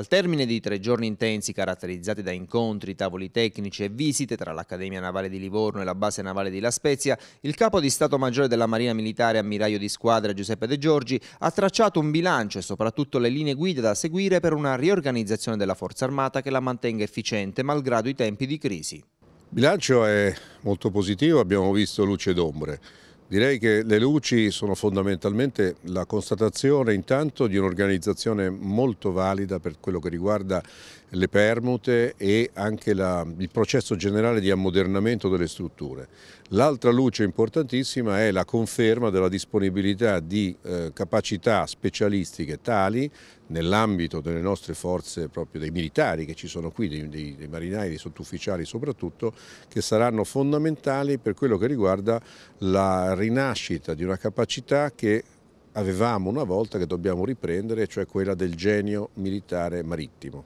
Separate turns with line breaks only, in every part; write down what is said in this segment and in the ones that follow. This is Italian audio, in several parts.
Al termine di tre giorni intensi caratterizzati da incontri, tavoli tecnici e visite tra l'Accademia Navale di Livorno e la base navale di La Spezia, il capo di Stato Maggiore della Marina Militare, ammiraglio di squadra Giuseppe De Giorgi, ha tracciato un bilancio e soprattutto le linee guida da seguire per una riorganizzazione della Forza Armata che la mantenga efficiente malgrado
i tempi di crisi. Il bilancio è molto positivo, abbiamo visto luce ed ombre. Direi che le luci sono fondamentalmente la constatazione intanto di un'organizzazione molto valida per quello che riguarda le permute e anche la, il processo generale di ammodernamento delle strutture. L'altra luce importantissima è la conferma della disponibilità di eh, capacità specialistiche tali nell'ambito delle nostre forze, proprio dei militari che ci sono qui, dei, dei, dei marinai, dei sottufficiali soprattutto, che saranno fondamentali per quello che riguarda la rinascita di una capacità che avevamo una volta che dobbiamo riprendere, cioè quella del genio militare marittimo.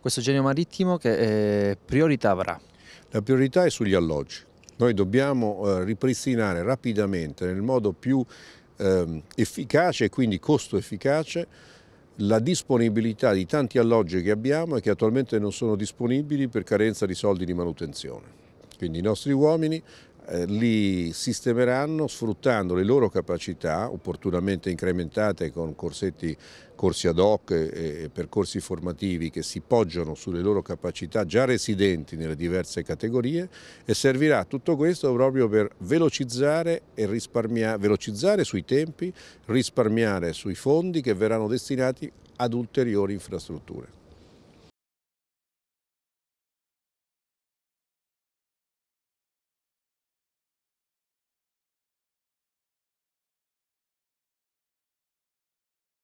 Questo genio marittimo che eh, priorità avrà? La priorità è sugli alloggi. Noi dobbiamo eh, ripristinare rapidamente, nel modo più eh, efficace e quindi costo efficace, la disponibilità di tanti alloggi che abbiamo e che attualmente non sono disponibili per carenza di soldi di manutenzione. Quindi i nostri uomini eh, li sistemeranno sfruttando le loro capacità, opportunamente incrementate con corsetti, corsi ad hoc e percorsi formativi che si poggiano sulle loro capacità già residenti nelle diverse categorie e servirà tutto questo proprio per velocizzare, e velocizzare sui tempi, risparmiare sui fondi che verranno destinati ad ulteriori infrastrutture.